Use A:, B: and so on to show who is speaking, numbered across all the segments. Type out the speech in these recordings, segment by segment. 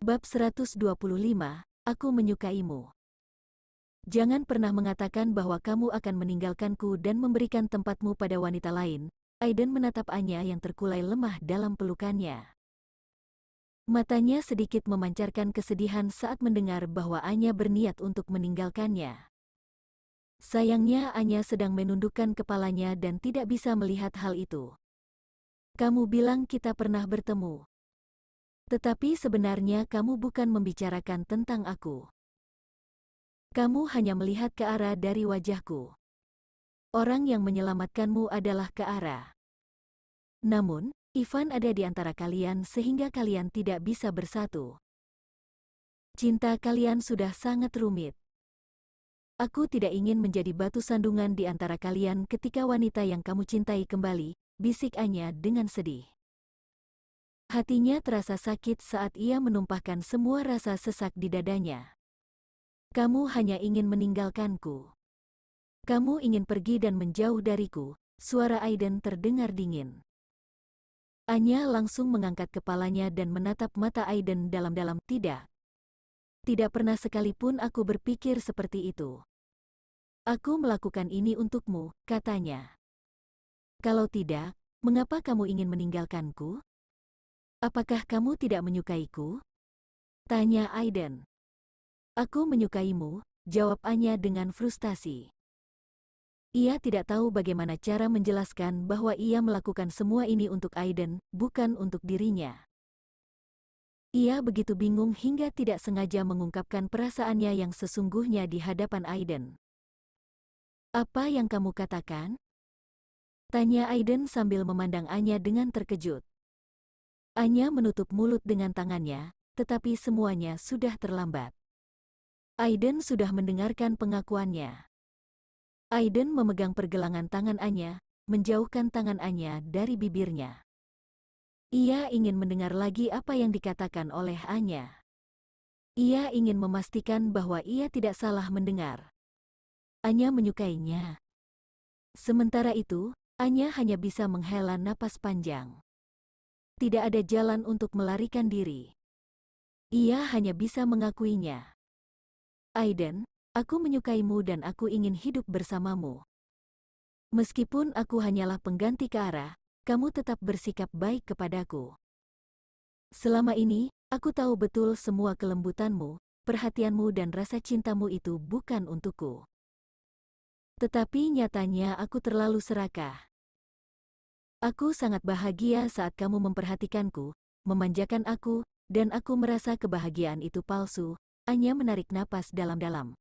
A: Bab 125, Aku menyukaimu. Jangan pernah mengatakan bahwa kamu akan meninggalkanku dan memberikan tempatmu pada wanita lain. Aiden menatap Anya yang terkulai lemah dalam pelukannya. Matanya sedikit memancarkan kesedihan saat mendengar bahwa Anya berniat untuk meninggalkannya. Sayangnya Anya sedang menundukkan kepalanya dan tidak bisa melihat hal itu. Kamu bilang kita pernah bertemu, tetapi sebenarnya kamu bukan membicarakan tentang aku. Kamu hanya melihat ke arah dari wajahku. Orang yang menyelamatkanmu adalah ke arah. Namun, Ivan ada di antara kalian sehingga kalian tidak bisa bersatu. Cinta kalian sudah sangat rumit. Aku tidak ingin menjadi batu sandungan di antara kalian ketika wanita yang kamu cintai kembali, bisik Anya dengan sedih. Hatinya terasa sakit saat ia menumpahkan semua rasa sesak di dadanya. Kamu hanya ingin meninggalkanku. Kamu ingin pergi dan menjauh dariku, suara Aiden terdengar dingin. Anya langsung mengangkat kepalanya dan menatap mata Aiden dalam-dalam tidak. Tidak pernah sekalipun aku berpikir seperti itu. Aku melakukan ini untukmu, katanya. Kalau tidak, mengapa kamu ingin meninggalkanku? Apakah kamu tidak menyukaiku? Tanya Aiden. Aku menyukaimu, jawab Anya dengan frustasi. Ia tidak tahu bagaimana cara menjelaskan bahwa ia melakukan semua ini untuk Aiden, bukan untuk dirinya. Ia begitu bingung hingga tidak sengaja mengungkapkan perasaannya yang sesungguhnya di hadapan Aiden. Apa yang kamu katakan? Tanya Aiden sambil memandang Anya dengan terkejut. Anya menutup mulut dengan tangannya, tetapi semuanya sudah terlambat. Aiden sudah mendengarkan pengakuannya. Aiden memegang pergelangan tangan Anya, menjauhkan tangan Anya dari bibirnya. Ia ingin mendengar lagi apa yang dikatakan oleh Anya. Ia ingin memastikan bahwa ia tidak salah mendengar. Anya menyukainya. Sementara itu, Anya hanya bisa menghela napas panjang tidak ada jalan untuk melarikan diri. Ia hanya bisa mengakuinya. Aiden, aku menyukaimu dan aku ingin hidup bersamamu. Meskipun aku hanyalah pengganti Kara, kamu tetap bersikap baik kepadaku. Selama ini, aku tahu betul semua kelembutanmu, perhatianmu dan rasa cintamu itu bukan untukku. Tetapi nyatanya aku terlalu serakah. Aku sangat bahagia saat kamu memperhatikanku, memanjakan aku, dan aku merasa kebahagiaan itu palsu, hanya menarik napas dalam-dalam.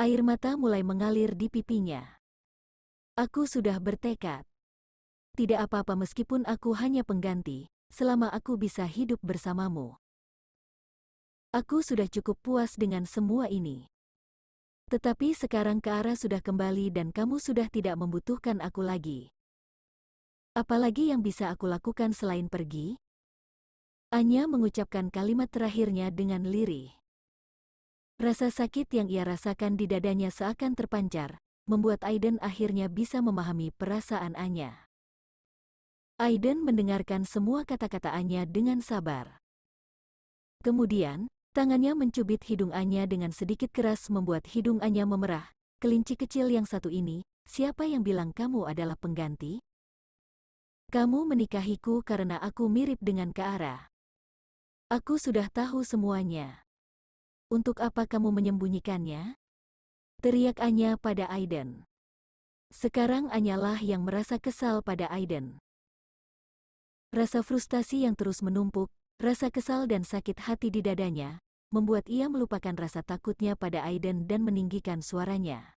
A: Air mata mulai mengalir di pipinya. Aku sudah bertekad. Tidak apa-apa meskipun aku hanya pengganti, selama aku bisa hidup bersamamu. Aku sudah cukup puas dengan semua ini. Tetapi sekarang ke sudah kembali dan kamu sudah tidak membutuhkan aku lagi. Apalagi yang bisa aku lakukan selain pergi? Anya mengucapkan kalimat terakhirnya dengan lirih. Rasa sakit yang ia rasakan di dadanya seakan terpancar, membuat Aiden akhirnya bisa memahami perasaan Anya. Aiden mendengarkan semua kata-kata Anya dengan sabar. Kemudian, tangannya mencubit hidung Anya dengan sedikit keras membuat hidung Anya memerah. Kelinci kecil yang satu ini, siapa yang bilang kamu adalah pengganti? Kamu menikahiku karena aku mirip dengan Kaara. Aku sudah tahu semuanya. Untuk apa kamu menyembunyikannya? Teriak Anya pada Aiden. Sekarang Anyalah yang merasa kesal pada Aiden. Rasa frustasi yang terus menumpuk, rasa kesal dan sakit hati di dadanya, membuat ia melupakan rasa takutnya pada Aiden dan meninggikan suaranya.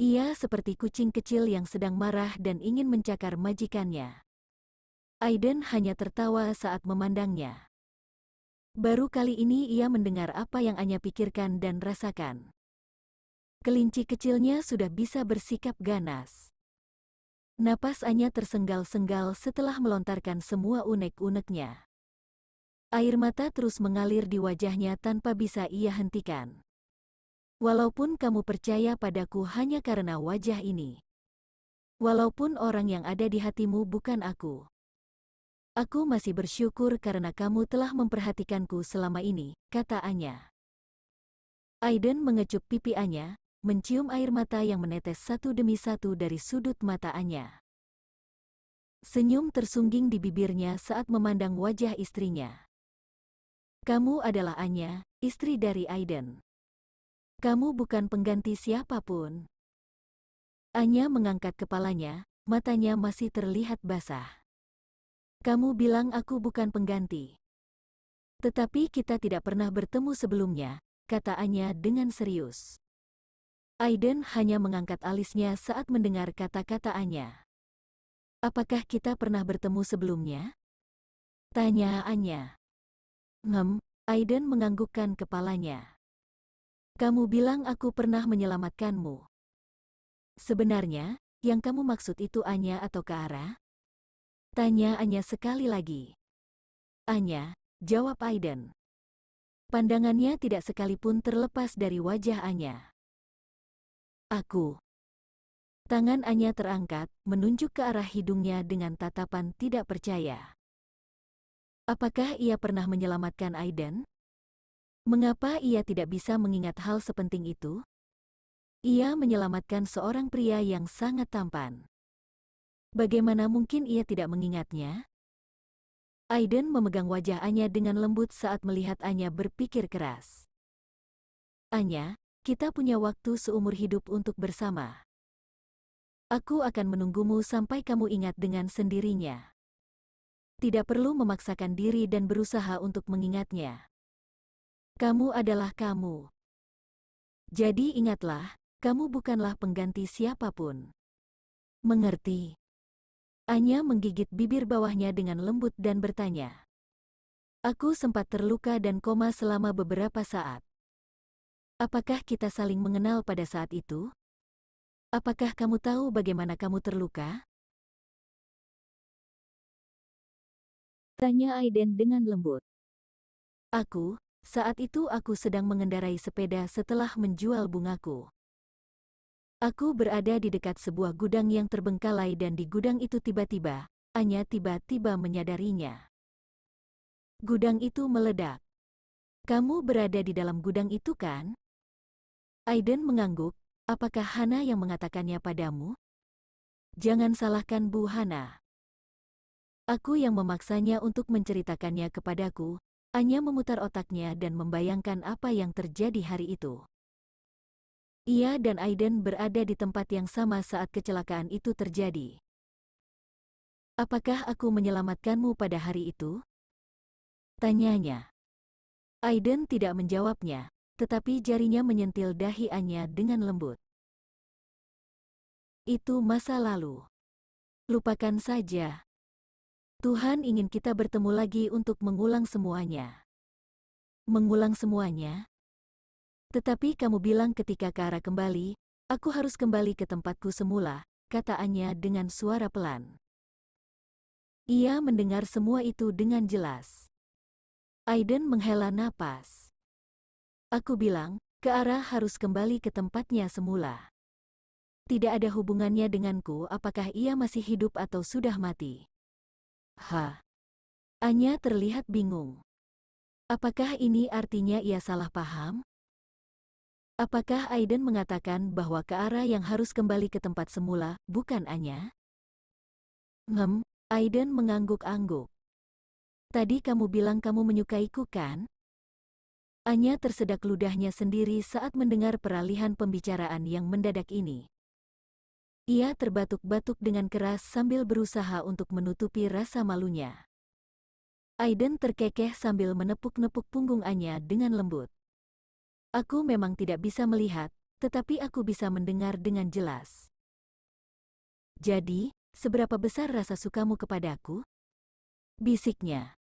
A: Ia seperti kucing kecil yang sedang marah dan ingin mencakar majikannya. Aiden hanya tertawa saat memandangnya. Baru kali ini ia mendengar apa yang Anya pikirkan dan rasakan. Kelinci kecilnya sudah bisa bersikap ganas. Napas Anya tersenggal-senggal setelah melontarkan semua unek-uneknya. Air mata terus mengalir di wajahnya tanpa bisa ia hentikan. Walaupun kamu percaya padaku hanya karena wajah ini. Walaupun orang yang ada di hatimu bukan aku. Aku masih bersyukur karena kamu telah memperhatikanku selama ini, kata Anya. Aiden mengecup pipi Anya, mencium air mata yang menetes satu demi satu dari sudut mata Anya. Senyum tersungging di bibirnya saat memandang wajah istrinya. Kamu adalah Anya, istri dari Aiden. Kamu bukan pengganti siapapun. Anya mengangkat kepalanya, matanya masih terlihat basah. Kamu bilang aku bukan pengganti. Tetapi kita tidak pernah bertemu sebelumnya, kata Anya dengan serius. Aiden hanya mengangkat alisnya saat mendengar kata-kata Anya. Apakah kita pernah bertemu sebelumnya? Tanya Anya. Ngem, Aiden menganggukkan kepalanya. Kamu bilang aku pernah menyelamatkanmu. Sebenarnya, yang kamu maksud itu Anya atau Kaara? Tanya Anya sekali lagi. Anya, jawab Aiden. Pandangannya tidak sekalipun terlepas dari wajah Anya. Aku. Tangan Anya terangkat, menunjuk ke arah hidungnya dengan tatapan tidak percaya. Apakah ia pernah menyelamatkan Aiden? Mengapa ia tidak bisa mengingat hal sepenting itu? Ia menyelamatkan seorang pria yang sangat tampan. Bagaimana mungkin ia tidak mengingatnya? Aiden memegang wajah Anya dengan lembut saat melihat Anya berpikir keras. Anya, kita punya waktu seumur hidup untuk bersama. Aku akan menunggumu sampai kamu ingat dengan sendirinya. Tidak perlu memaksakan diri dan berusaha untuk mengingatnya. Kamu adalah kamu. Jadi ingatlah, kamu bukanlah pengganti siapapun. Mengerti? Anya menggigit bibir bawahnya dengan lembut dan bertanya. Aku sempat terluka dan koma selama beberapa saat. Apakah kita saling mengenal pada saat itu? Apakah kamu tahu bagaimana kamu terluka? Tanya Aiden dengan lembut. Aku, saat itu aku sedang mengendarai sepeda setelah menjual bungaku. Aku berada di dekat sebuah gudang yang terbengkalai dan di gudang itu tiba-tiba, Anya tiba-tiba menyadarinya. Gudang itu meledak. Kamu berada di dalam gudang itu kan? Aiden mengangguk, apakah Hana yang mengatakannya padamu? Jangan salahkan Bu Hana. Aku yang memaksanya untuk menceritakannya kepadaku, Anya memutar otaknya dan membayangkan apa yang terjadi hari itu. Ia dan Aiden berada di tempat yang sama saat kecelakaan itu terjadi. Apakah aku menyelamatkanmu pada hari itu? Tanyanya. Aiden tidak menjawabnya, tetapi jarinya menyentil dahi Anya dengan lembut. Itu masa lalu. Lupakan saja, Tuhan ingin kita bertemu lagi untuk mengulang semuanya. Mengulang semuanya? Tetapi kamu bilang ketika Kara kembali, aku harus kembali ke tempatku semula, kataannya dengan suara pelan. Ia mendengar semua itu dengan jelas. Aiden menghela napas. Aku bilang, Kara harus kembali ke tempatnya semula. Tidak ada hubungannya denganku apakah ia masih hidup atau sudah mati. Ha. Anya terlihat bingung. Apakah ini artinya ia salah paham? Apakah Aiden mengatakan bahwa ke arah yang harus kembali ke tempat semula, bukan Anya? Ngem, Aiden mengangguk-angguk. Tadi kamu bilang kamu menyukaiku kan? Anya tersedak ludahnya sendiri saat mendengar peralihan pembicaraan yang mendadak ini. Ia terbatuk-batuk dengan keras sambil berusaha untuk menutupi rasa malunya. Aiden terkekeh sambil menepuk-nepuk punggung Anya dengan lembut. Aku memang tidak bisa melihat, tetapi aku bisa mendengar dengan jelas. Jadi, seberapa besar rasa sukamu kepadaku? Bisiknya.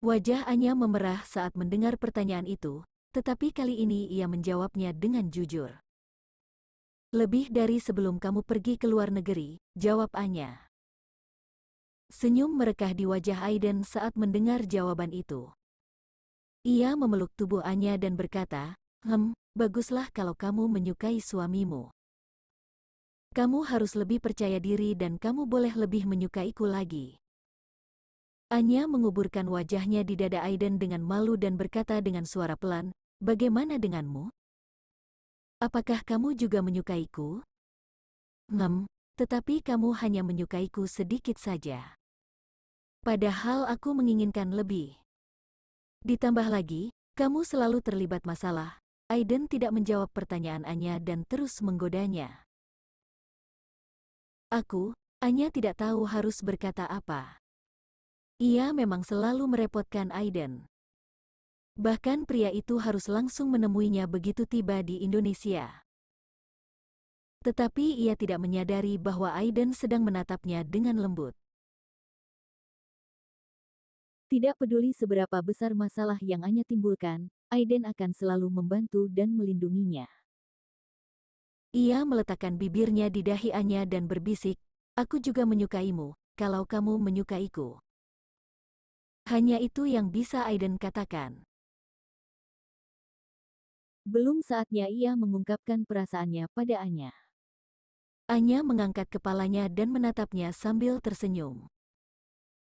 A: Wajah Anya memerah saat mendengar pertanyaan itu, tetapi kali ini ia menjawabnya dengan jujur. Lebih dari sebelum kamu pergi ke luar negeri, jawab Anya. Senyum merekah di wajah Aiden saat mendengar jawaban itu. Ia memeluk tubuh Anya dan berkata, Hem, baguslah kalau kamu menyukai suamimu. Kamu harus lebih percaya diri dan kamu boleh lebih menyukaiku lagi. Anya menguburkan wajahnya di dada Aiden dengan malu dan berkata dengan suara pelan, Bagaimana denganmu? Apakah kamu juga menyukaiku? Ngem, tetapi kamu hanya menyukaiku sedikit saja. Padahal aku menginginkan lebih. Ditambah lagi, kamu selalu terlibat masalah. Aiden tidak menjawab pertanyaan Anya dan terus menggodanya. Aku, Anya tidak tahu harus berkata apa. Ia memang selalu merepotkan Aiden. Bahkan pria itu harus langsung menemuinya begitu tiba di Indonesia. Tetapi ia tidak menyadari bahwa Aiden sedang menatapnya dengan lembut. Tidak peduli seberapa besar masalah yang Anya timbulkan, Aiden akan selalu membantu dan melindunginya. Ia meletakkan bibirnya di dahi Anya dan berbisik, Aku juga menyukaimu, kalau kamu menyukaiku. Hanya itu yang bisa Aiden katakan. Belum saatnya ia mengungkapkan perasaannya pada Anya. Anya mengangkat kepalanya dan menatapnya sambil tersenyum.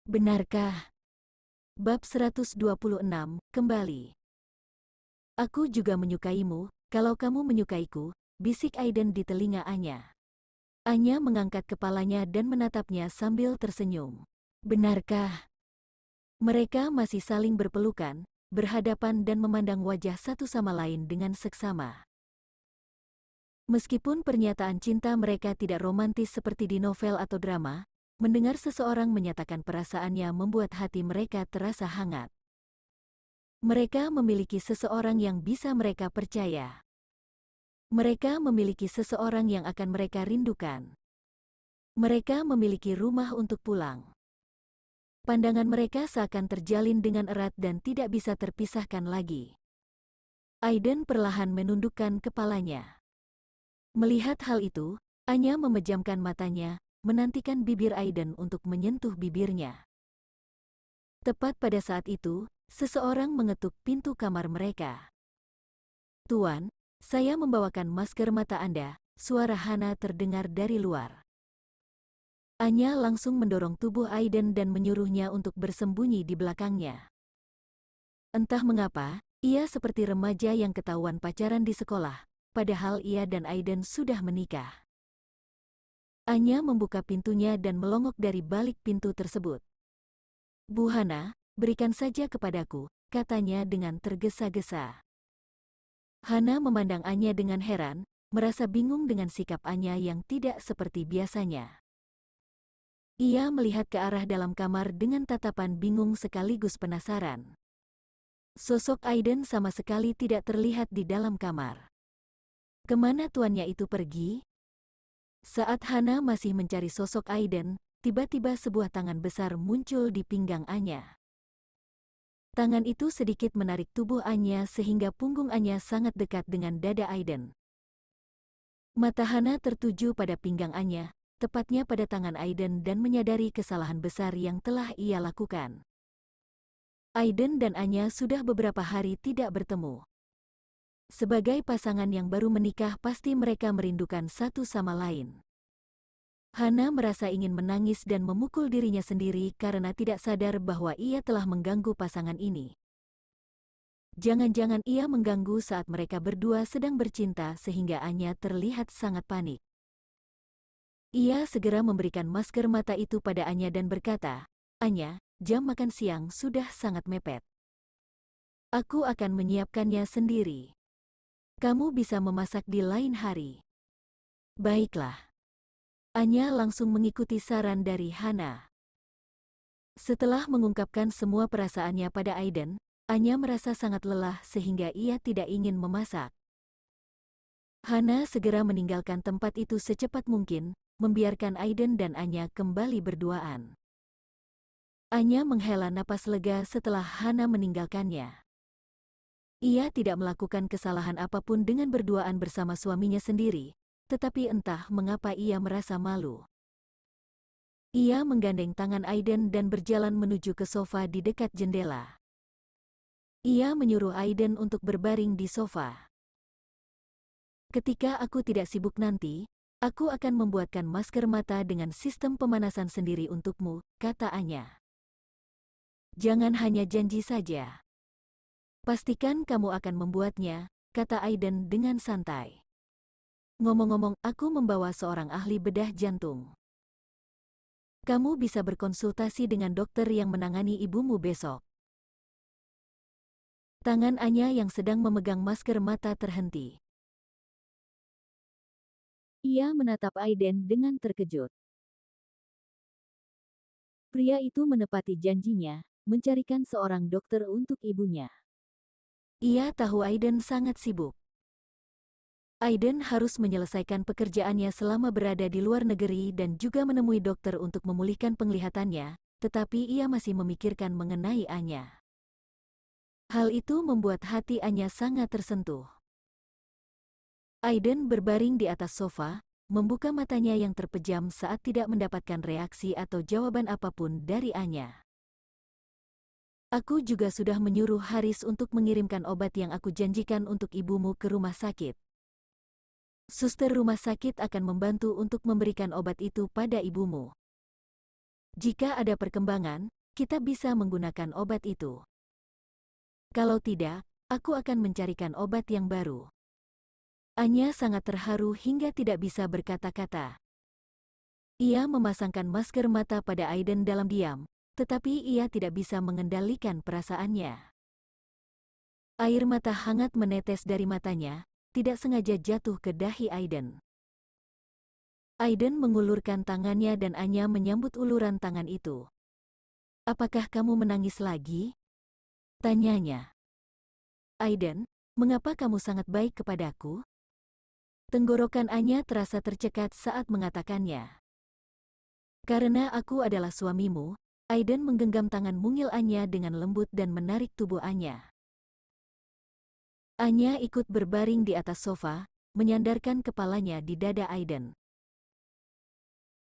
A: Benarkah? Bab 126, kembali. Aku juga menyukaimu, kalau kamu menyukaiku, bisik Aiden di telinga Anya. Anya mengangkat kepalanya dan menatapnya sambil tersenyum. Benarkah? Mereka masih saling berpelukan, berhadapan dan memandang wajah satu sama lain dengan seksama. Meskipun pernyataan cinta mereka tidak romantis seperti di novel atau drama, mendengar seseorang menyatakan perasaannya membuat hati mereka terasa hangat. Mereka memiliki seseorang yang bisa mereka percaya. Mereka memiliki seseorang yang akan mereka rindukan. Mereka memiliki rumah untuk pulang. Pandangan mereka seakan terjalin dengan erat dan tidak bisa terpisahkan lagi. Aiden perlahan menundukkan kepalanya. Melihat hal itu, Anya memejamkan matanya, menantikan bibir Aiden untuk menyentuh bibirnya. Tepat pada saat itu, seseorang mengetuk pintu kamar mereka. Tuan, saya membawakan masker mata Anda, suara Hana terdengar dari luar. Anya langsung mendorong tubuh Aiden dan menyuruhnya untuk bersembunyi di belakangnya. Entah mengapa, ia seperti remaja yang ketahuan pacaran di sekolah, padahal ia dan Aiden sudah menikah. Anya membuka pintunya dan melongok dari balik pintu tersebut. Bu Hana, berikan saja kepadaku, katanya dengan tergesa-gesa. Hana memandang Anya dengan heran, merasa bingung dengan sikap Anya yang tidak seperti biasanya. Ia melihat ke arah dalam kamar dengan tatapan bingung sekaligus penasaran. Sosok Aiden sama sekali tidak terlihat di dalam kamar. Kemana tuannya itu pergi? Saat Hana masih mencari sosok Aiden, tiba-tiba sebuah tangan besar muncul di pinggang Anya. Tangan itu sedikit menarik tubuh Anya sehingga punggung Anya sangat dekat dengan dada Aiden. Mata Hana tertuju pada pinggang Anya, tepatnya pada tangan Aiden dan menyadari kesalahan besar yang telah ia lakukan. Aiden dan Anya sudah beberapa hari tidak bertemu. Sebagai pasangan yang baru menikah pasti mereka merindukan satu sama lain. Hana merasa ingin menangis dan memukul dirinya sendiri karena tidak sadar bahwa ia telah mengganggu pasangan ini. Jangan-jangan ia mengganggu saat mereka berdua sedang bercinta sehingga Anya terlihat sangat panik. Ia segera memberikan masker mata itu pada Anya dan berkata, Anya, jam makan siang sudah sangat mepet. Aku akan menyiapkannya sendiri. Kamu bisa memasak di lain hari. Baiklah. Anya langsung mengikuti saran dari Hana. Setelah mengungkapkan semua perasaannya pada Aiden, Anya merasa sangat lelah sehingga ia tidak ingin memasak. Hana segera meninggalkan tempat itu secepat mungkin, membiarkan Aiden dan Anya kembali berduaan. Anya menghela napas lega setelah Hana meninggalkannya. Ia tidak melakukan kesalahan apapun dengan berduaan bersama suaminya sendiri, tetapi entah mengapa ia merasa malu. Ia menggandeng tangan Aiden dan berjalan menuju ke sofa di dekat jendela. Ia menyuruh Aiden untuk berbaring di sofa. Ketika aku tidak sibuk nanti, Aku akan membuatkan masker mata dengan sistem pemanasan sendiri untukmu, kata Anya. Jangan hanya janji saja. Pastikan kamu akan membuatnya, kata Aiden dengan santai. Ngomong-ngomong, aku membawa seorang ahli bedah jantung. Kamu bisa berkonsultasi dengan dokter yang menangani ibumu besok. Tangan Anya yang sedang memegang masker mata terhenti. Ia menatap Aiden dengan terkejut. Pria itu menepati janjinya, mencarikan seorang dokter untuk ibunya. Ia tahu Aiden sangat sibuk. Aiden harus menyelesaikan pekerjaannya selama berada di luar negeri dan juga menemui dokter untuk memulihkan penglihatannya, tetapi ia masih memikirkan mengenai Anya. Hal itu membuat hati Anya sangat tersentuh. Aiden berbaring di atas sofa, membuka matanya yang terpejam saat tidak mendapatkan reaksi atau jawaban apapun dari Anya. Aku juga sudah menyuruh Haris untuk mengirimkan obat yang aku janjikan untuk ibumu ke rumah sakit. Suster rumah sakit akan membantu untuk memberikan obat itu pada ibumu. Jika ada perkembangan, kita bisa menggunakan obat itu. Kalau tidak, aku akan mencarikan obat yang baru. Anya sangat terharu hingga tidak bisa berkata-kata. Ia memasangkan masker mata pada Aiden dalam diam, tetapi ia tidak bisa mengendalikan perasaannya. Air mata hangat menetes dari matanya, tidak sengaja jatuh ke dahi Aiden. Aiden mengulurkan tangannya dan Anya menyambut uluran tangan itu. Apakah kamu menangis lagi? Tanyanya. Aiden, mengapa kamu sangat baik kepadaku? Tenggorokan Anya terasa tercekat saat mengatakannya. Karena aku adalah suamimu, Aiden menggenggam tangan mungil Anya dengan lembut dan menarik tubuh Anya. Anya ikut berbaring di atas sofa, menyandarkan kepalanya di dada Aiden.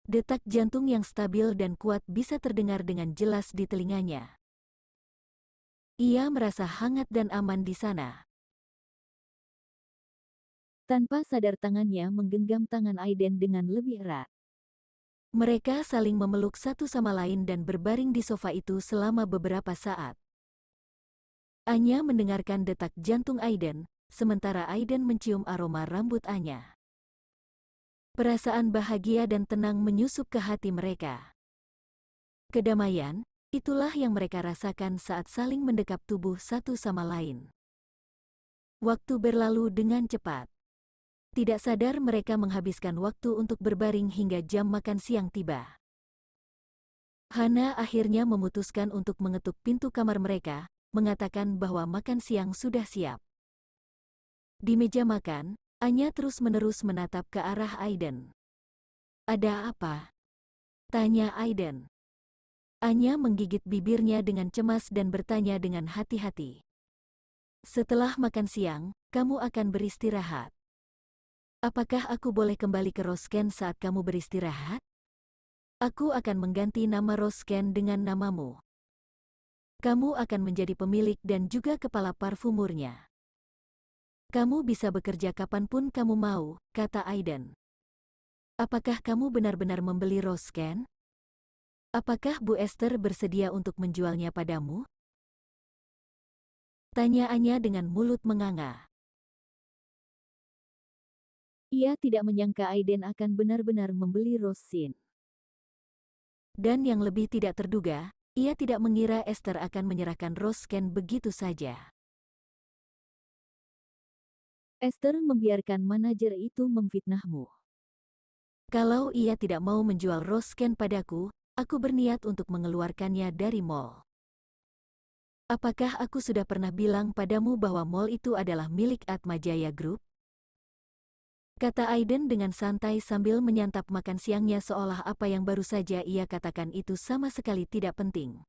A: Detak jantung yang stabil dan kuat bisa terdengar dengan jelas di telinganya. Ia merasa hangat dan aman di sana. Tanpa sadar tangannya menggenggam tangan Aiden dengan lebih erat. Mereka saling memeluk satu sama lain dan berbaring di sofa itu selama beberapa saat. Anya mendengarkan detak jantung Aiden, sementara Aiden mencium aroma rambut Anya. Perasaan bahagia dan tenang menyusup ke hati mereka. Kedamaian, itulah yang mereka rasakan saat saling mendekap tubuh satu sama lain. Waktu berlalu dengan cepat. Tidak sadar mereka menghabiskan waktu untuk berbaring hingga jam makan siang tiba. Hana akhirnya memutuskan untuk mengetuk pintu kamar mereka, mengatakan bahwa makan siang sudah siap. Di meja makan, Anya terus-menerus menatap ke arah Aiden. Ada apa? Tanya Aiden. Anya menggigit bibirnya dengan cemas dan bertanya dengan hati-hati. Setelah makan siang, kamu akan beristirahat. Apakah aku boleh kembali ke Rosken saat kamu beristirahat? Aku akan mengganti nama Rosken dengan namamu. Kamu akan menjadi pemilik dan juga kepala parfumurnya. Kamu bisa bekerja kapanpun kamu mau, kata Aiden. Apakah kamu benar-benar membeli Rosken? Apakah Bu Esther bersedia untuk menjualnya padamu? Tanya Tanyaannya dengan mulut menganga. Ia tidak menyangka Aiden akan benar-benar membeli Rosin. Dan yang lebih tidak terduga, ia tidak mengira Esther akan menyerahkan Rosken begitu saja. Esther membiarkan manajer itu memfitnahmu. Kalau ia tidak mau menjual Rosken padaku, aku berniat untuk mengeluarkannya dari mall. Apakah aku sudah pernah bilang padamu bahwa mall itu adalah milik Atmajaya Group? kata Aiden dengan santai sambil menyantap makan siangnya seolah apa yang baru saja ia katakan itu sama sekali tidak penting.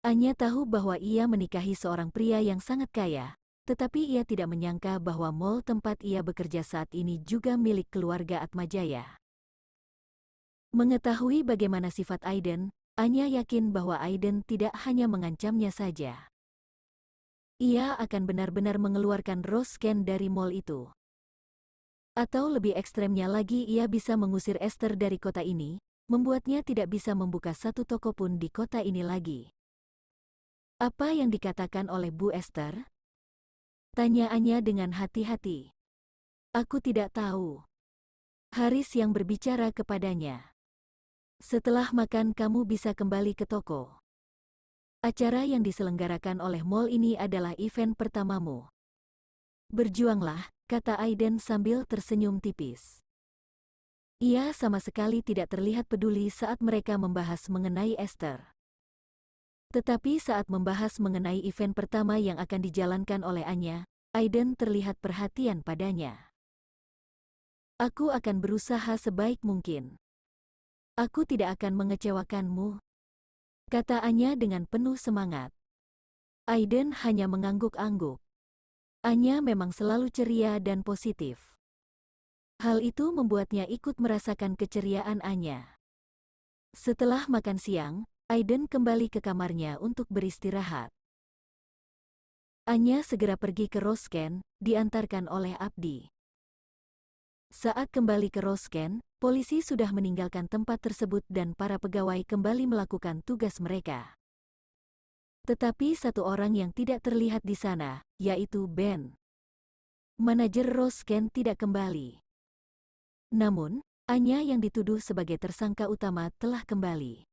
A: Anya tahu bahwa ia menikahi seorang pria yang sangat kaya, tetapi ia tidak menyangka bahwa mall tempat ia bekerja saat ini juga milik keluarga Atmajaya. Mengetahui bagaimana sifat Aiden, Anya yakin bahwa Aiden tidak hanya mengancamnya saja. Ia akan benar-benar mengeluarkan Rose Ken dari mall itu. Atau lebih ekstremnya lagi ia bisa mengusir Esther dari kota ini, membuatnya tidak bisa membuka satu toko pun di kota ini lagi. Apa yang dikatakan oleh Bu Esther? Tanya Tanyaannya dengan hati-hati. Aku tidak tahu. Haris yang berbicara kepadanya. Setelah makan kamu bisa kembali ke toko. Acara yang diselenggarakan oleh mall ini adalah event pertamamu. Berjuanglah, kata Aiden sambil tersenyum tipis. Ia sama sekali tidak terlihat peduli saat mereka membahas mengenai Esther. Tetapi saat membahas mengenai event pertama yang akan dijalankan oleh Anya, Aiden terlihat perhatian padanya. Aku akan berusaha sebaik mungkin. Aku tidak akan mengecewakanmu, kata Anya dengan penuh semangat. Aiden hanya mengangguk-angguk. Anya memang selalu ceria dan positif. Hal itu membuatnya ikut merasakan keceriaan Anya. Setelah makan siang, Aiden kembali ke kamarnya untuk beristirahat. Anya segera pergi ke Rosken, diantarkan oleh Abdi. Saat kembali ke Rosken, polisi sudah meninggalkan tempat tersebut dan para pegawai kembali melakukan tugas mereka. Tetapi satu orang yang tidak terlihat di sana, yaitu Ben. Manajer Rose Ken tidak kembali. Namun, Anya yang dituduh sebagai tersangka utama telah kembali.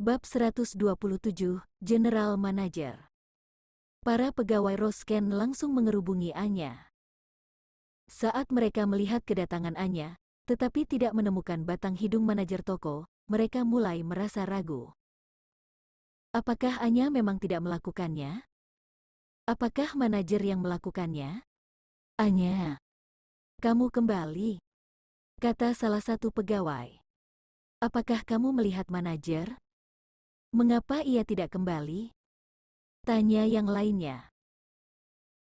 A: Bab 127, General Manager Para pegawai Rose Ken langsung mengerubungi Anya. Saat mereka melihat kedatangan Anya, tetapi tidak menemukan batang hidung manajer toko, mereka mulai merasa ragu. Apakah Anya memang tidak melakukannya? Apakah manajer yang melakukannya? Anya, kamu kembali, kata salah satu pegawai. Apakah kamu melihat manajer? Mengapa ia tidak kembali? Tanya yang lainnya.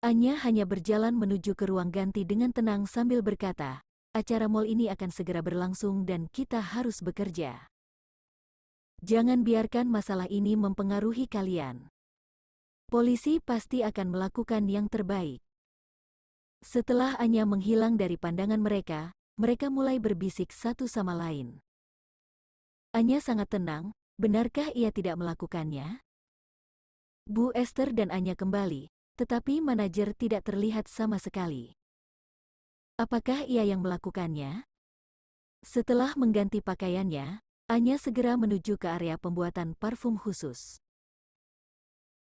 A: Anya hanya berjalan menuju ke ruang ganti dengan tenang sambil berkata, acara mal ini akan segera berlangsung dan kita harus bekerja. Jangan biarkan masalah ini mempengaruhi kalian. Polisi pasti akan melakukan yang terbaik. Setelah Anya menghilang dari pandangan mereka, mereka mulai berbisik satu sama lain. Anya sangat tenang, benarkah ia tidak melakukannya? Bu Esther dan Anya kembali, tetapi manajer tidak terlihat sama sekali. Apakah ia yang melakukannya? Setelah mengganti pakaiannya, Anya segera menuju ke area pembuatan parfum khusus.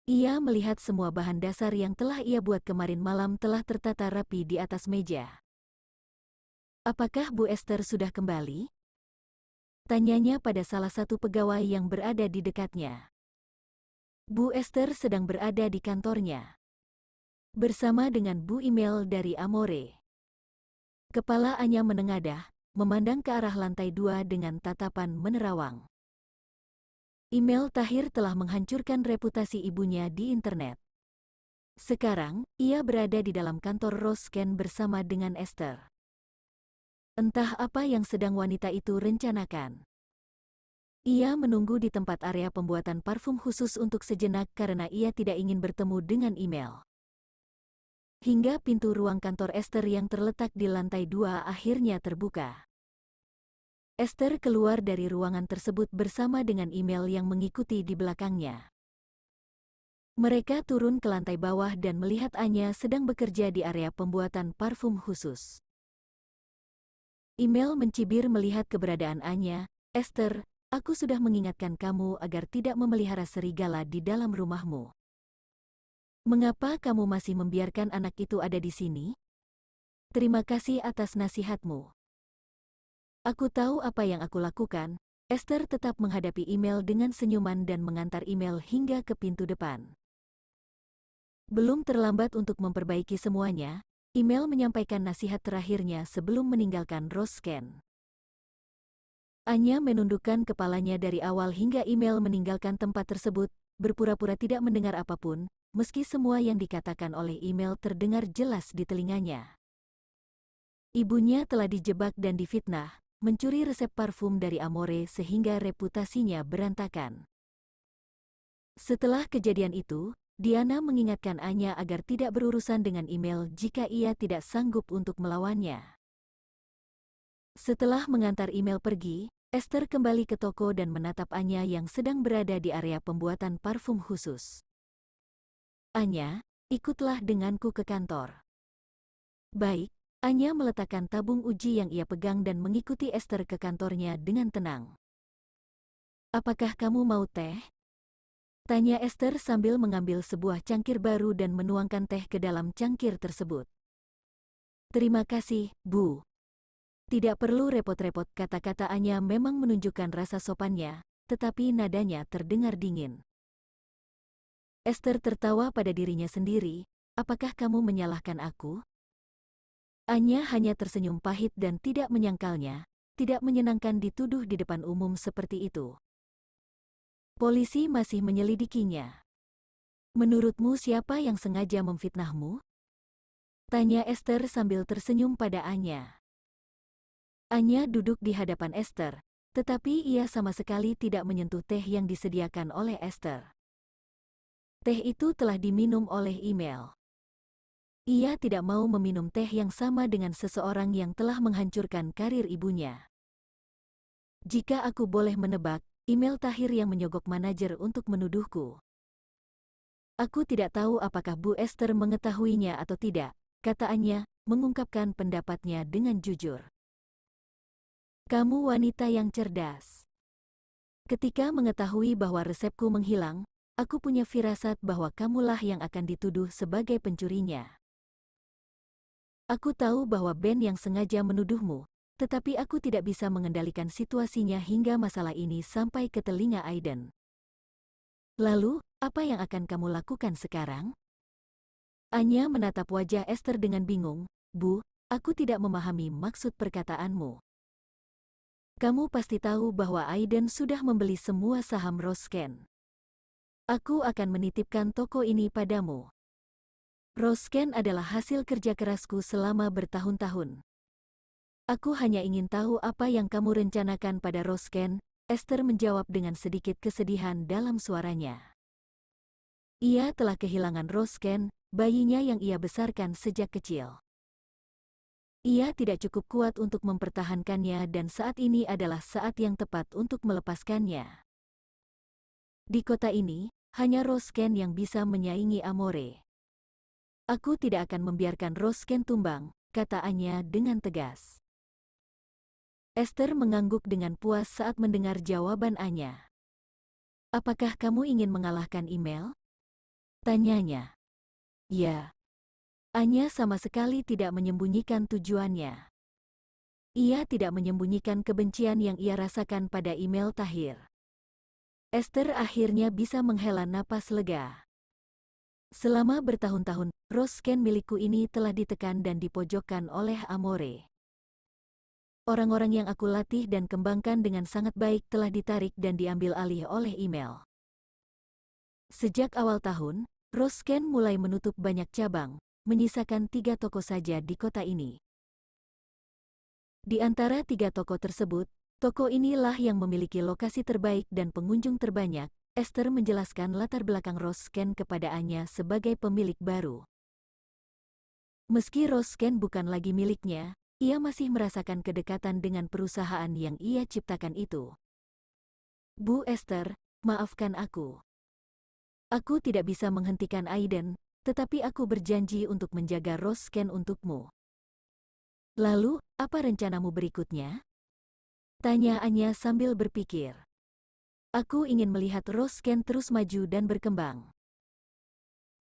A: Ia melihat semua bahan dasar yang telah ia buat kemarin malam telah tertata rapi di atas meja. Apakah Bu Esther sudah kembali? Tanyanya pada salah satu pegawai yang berada di dekatnya. Bu Esther sedang berada di kantornya. Bersama dengan Bu Email dari Amore. Kepala Anya menengadah, memandang ke arah lantai dua dengan tatapan menerawang. Email Tahir telah menghancurkan reputasi ibunya di internet. Sekarang, ia berada di dalam kantor Rosken bersama dengan Esther. Entah apa yang sedang wanita itu rencanakan. Ia menunggu di tempat area pembuatan parfum khusus untuk sejenak karena ia tidak ingin bertemu dengan email hingga pintu ruang kantor Esther yang terletak di lantai dua akhirnya terbuka. Esther keluar dari ruangan tersebut bersama dengan email yang mengikuti di belakangnya. Mereka turun ke lantai bawah dan melihat Anya sedang bekerja di area pembuatan parfum khusus. Email mencibir melihat keberadaan Anya, Esther, aku sudah mengingatkan kamu agar tidak memelihara serigala di dalam rumahmu. Mengapa kamu masih membiarkan anak itu ada di sini? Terima kasih atas nasihatmu. Aku tahu apa yang aku lakukan. Esther tetap menghadapi email dengan senyuman dan mengantar email hingga ke pintu depan. Belum terlambat untuk memperbaiki semuanya, email menyampaikan nasihat terakhirnya sebelum meninggalkan Rosken. Anya menundukkan kepalanya dari awal hingga email meninggalkan tempat tersebut, berpura-pura tidak mendengar apapun, meski semua yang dikatakan oleh email terdengar jelas di telinganya. Ibunya telah dijebak dan difitnah, mencuri resep parfum dari Amore sehingga reputasinya berantakan. Setelah kejadian itu, Diana mengingatkan Anya agar tidak berurusan dengan email jika ia tidak sanggup untuk melawannya. Setelah mengantar email pergi, Esther kembali ke toko dan menatap Anya yang sedang berada di area pembuatan parfum khusus. Anya, ikutlah denganku ke kantor. Baik, Anya meletakkan tabung uji yang ia pegang dan mengikuti Esther ke kantornya dengan tenang. Apakah kamu mau teh? Tanya Esther sambil mengambil sebuah cangkir baru dan menuangkan teh ke dalam cangkir tersebut. Terima kasih, Bu. Tidak perlu repot-repot kata kata Anya memang menunjukkan rasa sopannya, tetapi nadanya terdengar dingin. Esther tertawa pada dirinya sendiri, apakah kamu menyalahkan aku? Anya hanya tersenyum pahit dan tidak menyangkalnya, tidak menyenangkan dituduh di depan umum seperti itu. Polisi masih menyelidikinya. Menurutmu siapa yang sengaja memfitnahmu? Tanya Esther sambil tersenyum pada Anya. Anya duduk di hadapan Esther, tetapi ia sama sekali tidak menyentuh teh yang disediakan oleh Esther. Teh itu telah diminum oleh email. Ia tidak mau meminum teh yang sama dengan seseorang yang telah menghancurkan karir ibunya. Jika aku boleh menebak, email Tahir yang menyogok manajer untuk menuduhku. Aku tidak tahu apakah Bu Esther mengetahuinya atau tidak, kataannya, mengungkapkan pendapatnya dengan jujur. Kamu wanita yang cerdas. Ketika mengetahui bahwa resepku menghilang, aku punya firasat bahwa kamulah yang akan dituduh sebagai pencurinya. Aku tahu bahwa Ben yang sengaja menuduhmu, tetapi aku tidak bisa mengendalikan situasinya hingga masalah ini sampai ke telinga Aiden. Lalu, apa yang akan kamu lakukan sekarang? Anya menatap wajah Esther dengan bingung, Bu, aku tidak memahami maksud perkataanmu. Kamu pasti tahu bahwa Aiden sudah membeli semua saham Rosken. Aku akan menitipkan toko ini padamu. Rosken adalah hasil kerja kerasku selama bertahun-tahun. Aku hanya ingin tahu apa yang kamu rencanakan pada Rosken, Esther menjawab dengan sedikit kesedihan dalam suaranya. Ia telah kehilangan Rosken, bayinya yang ia besarkan sejak kecil. Ia tidak cukup kuat untuk mempertahankannya dan saat ini adalah saat yang tepat untuk melepaskannya. Di kota ini, hanya Rosken yang bisa menyaingi Amore. Aku tidak akan membiarkan Rosken tumbang, kata Anya dengan tegas. Esther mengangguk dengan puas saat mendengar jawaban Anya. Apakah kamu ingin mengalahkan email? Tanyanya. Ya, Anya sama sekali tidak menyembunyikan tujuannya. Ia tidak menyembunyikan kebencian yang ia rasakan pada email Tahir. Esther akhirnya bisa menghela napas lega. Selama bertahun-tahun, Rosken scan milikku ini telah ditekan dan dipojokkan oleh Amore. Orang-orang yang aku latih dan kembangkan dengan sangat baik telah ditarik dan diambil alih oleh email. Sejak awal tahun, Rosken mulai menutup banyak cabang, menyisakan tiga toko saja di kota ini. Di antara tiga toko tersebut, toko inilah yang memiliki lokasi terbaik dan pengunjung terbanyak, Esther menjelaskan latar belakang Rosken kepada Anya sebagai pemilik baru. Meski Rosken bukan lagi miliknya, ia masih merasakan kedekatan dengan perusahaan yang ia ciptakan itu. Bu Esther, maafkan aku. Aku tidak bisa menghentikan Aiden, tetapi aku berjanji untuk menjaga Rose Ken untukmu. Lalu, apa rencanamu berikutnya? Tanya Anya sambil berpikir. Aku ingin melihat Rose Ken terus maju dan berkembang.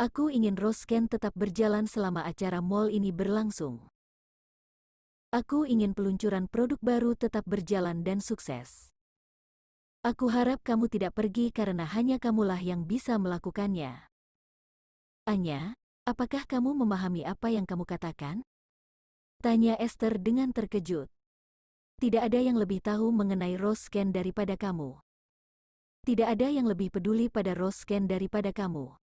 A: Aku ingin Rose Ken tetap berjalan selama acara mall ini berlangsung. Aku ingin peluncuran produk baru tetap berjalan dan sukses. Aku harap kamu tidak pergi karena hanya kamulah yang bisa melakukannya. Anya, apakah kamu memahami apa yang kamu katakan? Tanya Esther dengan terkejut. Tidak ada yang lebih tahu mengenai Rosken daripada kamu. Tidak ada yang lebih peduli pada Rosken daripada kamu.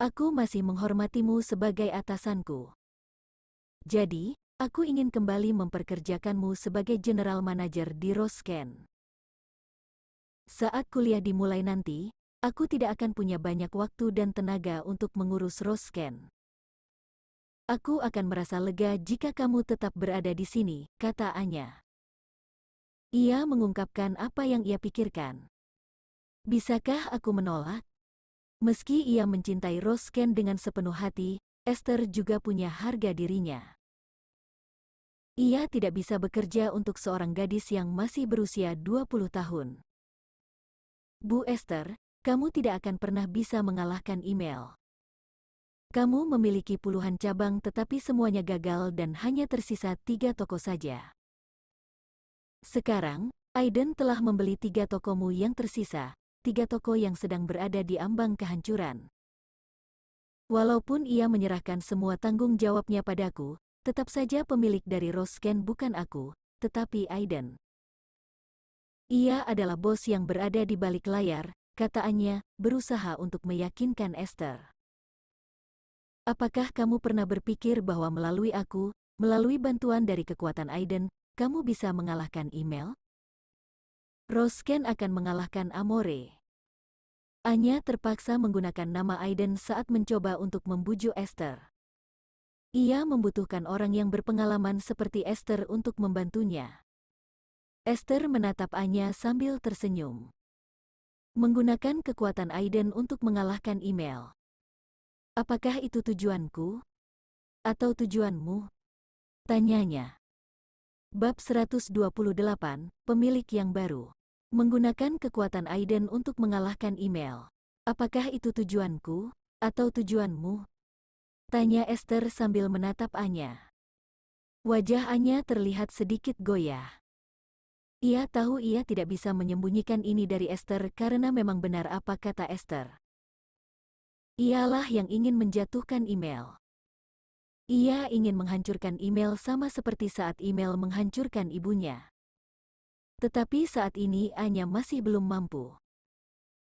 A: Aku masih menghormatimu sebagai atasanku. Jadi, aku ingin kembali memperkerjakanmu sebagai general manager di Rosken. Saat kuliah dimulai nanti, Aku tidak akan punya banyak waktu dan tenaga untuk mengurus Rosken. Aku akan merasa lega jika kamu tetap berada di sini, kata Anya. Ia mengungkapkan apa yang ia pikirkan. Bisakah aku menolak? Meski ia mencintai Rosken dengan sepenuh hati, Esther juga punya harga dirinya. Ia tidak bisa bekerja untuk seorang gadis yang masih berusia 20 tahun. Bu Esther, kamu tidak akan pernah bisa mengalahkan email. Kamu memiliki puluhan cabang tetapi semuanya gagal dan hanya tersisa tiga toko saja. Sekarang, Aiden telah membeli tiga tokomu yang tersisa, tiga toko yang sedang berada di ambang kehancuran. Walaupun ia menyerahkan semua tanggung jawabnya padaku, tetap saja pemilik dari Rosken bukan aku, tetapi Aiden. Ia adalah bos yang berada di balik layar, kataannya, berusaha untuk meyakinkan Esther. Apakah kamu pernah berpikir bahwa melalui aku, melalui bantuan dari kekuatan Aiden, kamu bisa mengalahkan email? Rosken akan mengalahkan Amore. Anya terpaksa menggunakan nama Aiden saat mencoba untuk membujuk Esther. Ia membutuhkan orang yang berpengalaman seperti Esther untuk membantunya. Esther menatap Anya sambil tersenyum. Menggunakan kekuatan Aiden untuk mengalahkan email. Apakah itu tujuanku? Atau tujuanmu? Tanyanya. Bab 128, Pemilik yang baru. Menggunakan kekuatan Aiden untuk mengalahkan email. Apakah itu tujuanku? Atau tujuanmu? Tanya Esther sambil menatap Anya. Wajah Anya terlihat sedikit goyah. Ia tahu ia tidak bisa menyembunyikan ini dari Esther karena memang benar apa kata Esther. Ialah yang ingin menjatuhkan email. Ia ingin menghancurkan email sama seperti saat email menghancurkan ibunya. Tetapi saat ini Anya masih belum mampu.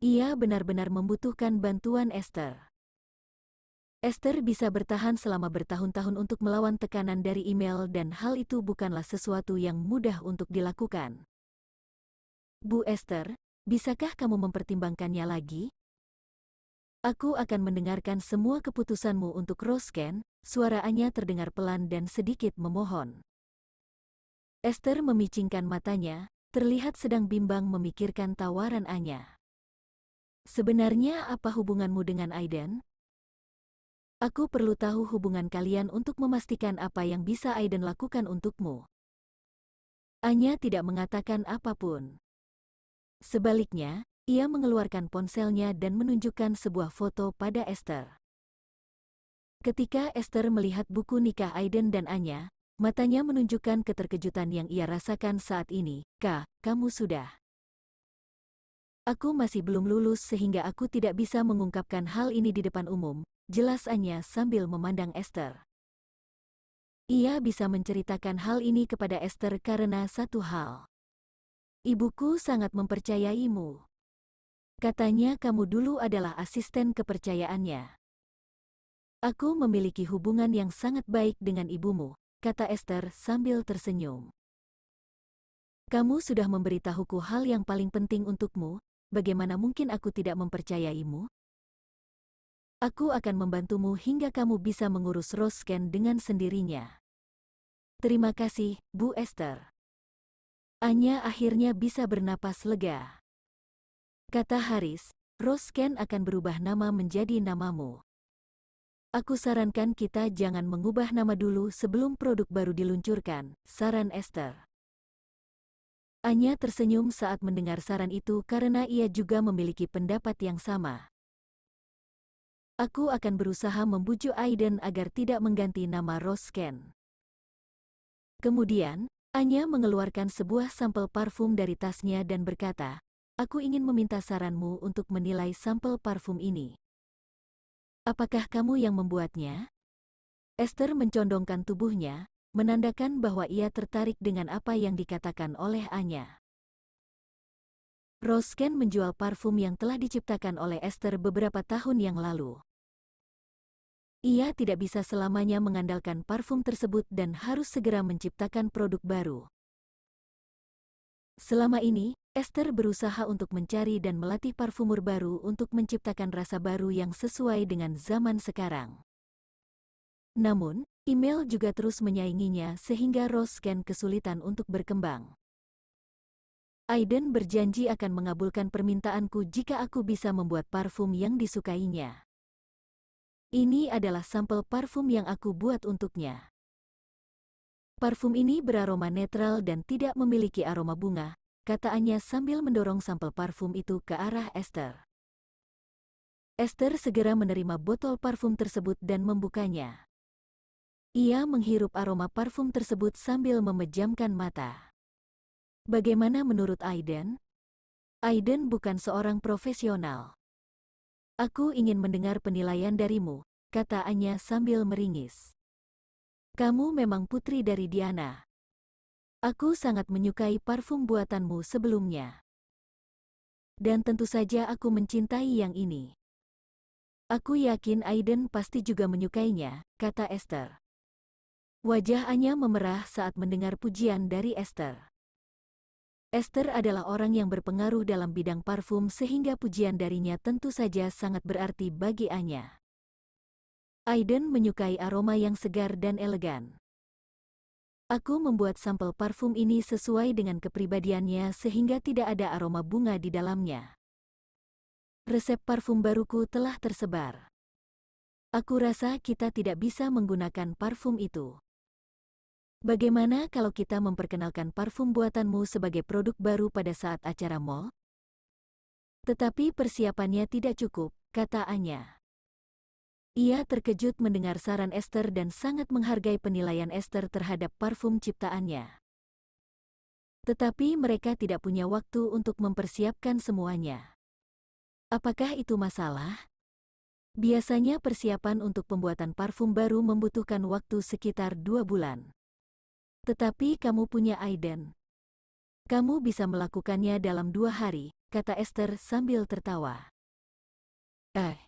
A: Ia benar-benar membutuhkan bantuan Esther. Esther bisa bertahan selama bertahun-tahun untuk melawan tekanan dari email dan hal itu bukanlah sesuatu yang mudah untuk dilakukan. Bu Esther, bisakah kamu mempertimbangkannya lagi? Aku akan mendengarkan semua keputusanmu untuk Rosken, suaranya terdengar pelan dan sedikit memohon. Esther memicingkan matanya, terlihat sedang bimbang memikirkan tawaran Anya. Sebenarnya apa hubunganmu dengan Aiden? Aku perlu tahu hubungan kalian untuk memastikan apa yang bisa Aiden lakukan untukmu. Anya tidak mengatakan apapun. Sebaliknya, ia mengeluarkan ponselnya dan menunjukkan sebuah foto pada Esther. Ketika Esther melihat buku nikah Aiden dan Anya, matanya menunjukkan keterkejutan yang ia rasakan saat ini. Kak, kamu sudah. Aku masih belum lulus sehingga aku tidak bisa mengungkapkan hal ini di depan umum, jelas Anya sambil memandang Esther. Ia bisa menceritakan hal ini kepada Esther karena satu hal. Ibuku sangat mempercayaimu. Katanya kamu dulu adalah asisten kepercayaannya. Aku memiliki hubungan yang sangat baik dengan ibumu, kata Esther sambil tersenyum. Kamu sudah memberitahuku hal yang paling penting untukmu, bagaimana mungkin aku tidak mempercayaimu? Aku akan membantumu hingga kamu bisa mengurus Rose dengan sendirinya. Terima kasih, Bu Esther. Anya akhirnya bisa bernapas lega. Kata Haris, Rose akan berubah nama menjadi namamu. Aku sarankan kita jangan mengubah nama dulu sebelum produk baru diluncurkan, saran Esther. Anya tersenyum saat mendengar saran itu karena ia juga memiliki pendapat yang sama. Aku akan berusaha membujuk Aiden agar tidak mengganti nama Rosken. Kemudian, Anya mengeluarkan sebuah sampel parfum dari tasnya dan berkata, Aku ingin meminta saranmu untuk menilai sampel parfum ini. Apakah kamu yang membuatnya? Esther mencondongkan tubuhnya, menandakan bahwa ia tertarik dengan apa yang dikatakan oleh Anya. Rosken menjual parfum yang telah diciptakan oleh Esther beberapa tahun yang lalu. Ia tidak bisa selamanya mengandalkan parfum tersebut dan harus segera menciptakan produk baru. Selama ini, Esther berusaha untuk mencari dan melatih parfumur baru untuk menciptakan rasa baru yang sesuai dengan zaman sekarang. Namun, email juga terus menyainginya sehingga Rose Rosken kesulitan untuk berkembang. Aiden berjanji akan mengabulkan permintaanku jika aku bisa membuat parfum yang disukainya. Ini adalah sampel parfum yang aku buat untuknya. Parfum ini beraroma netral dan tidak memiliki aroma bunga, kataannya sambil mendorong sampel parfum itu ke arah Esther. Esther segera menerima botol parfum tersebut dan membukanya. Ia menghirup aroma parfum tersebut sambil memejamkan mata. Bagaimana menurut Aiden? Aiden bukan seorang profesional. Aku ingin mendengar penilaian darimu, kata Anya sambil meringis. Kamu memang putri dari Diana. Aku sangat menyukai parfum buatanmu sebelumnya. Dan tentu saja aku mencintai yang ini. Aku yakin Aiden pasti juga menyukainya, kata Esther. Wajah Anya memerah saat mendengar pujian dari Esther. Esther adalah orang yang berpengaruh dalam bidang parfum sehingga pujian darinya tentu saja sangat berarti bagi Anya. Aiden menyukai aroma yang segar dan elegan. Aku membuat sampel parfum ini sesuai dengan kepribadiannya sehingga tidak ada aroma bunga di dalamnya. Resep parfum baruku telah tersebar. Aku rasa kita tidak bisa menggunakan parfum itu. Bagaimana kalau kita memperkenalkan parfum buatanmu sebagai produk baru pada saat acara mall? Tetapi persiapannya tidak cukup, kata Anya. Ia terkejut mendengar saran Esther dan sangat menghargai penilaian Esther terhadap parfum ciptaannya. Tetapi mereka tidak punya waktu untuk mempersiapkan semuanya. Apakah itu masalah? Biasanya persiapan untuk pembuatan parfum baru membutuhkan waktu sekitar dua bulan. Tetapi kamu punya Aiden. Kamu bisa melakukannya dalam dua hari, kata Esther sambil tertawa. Eh.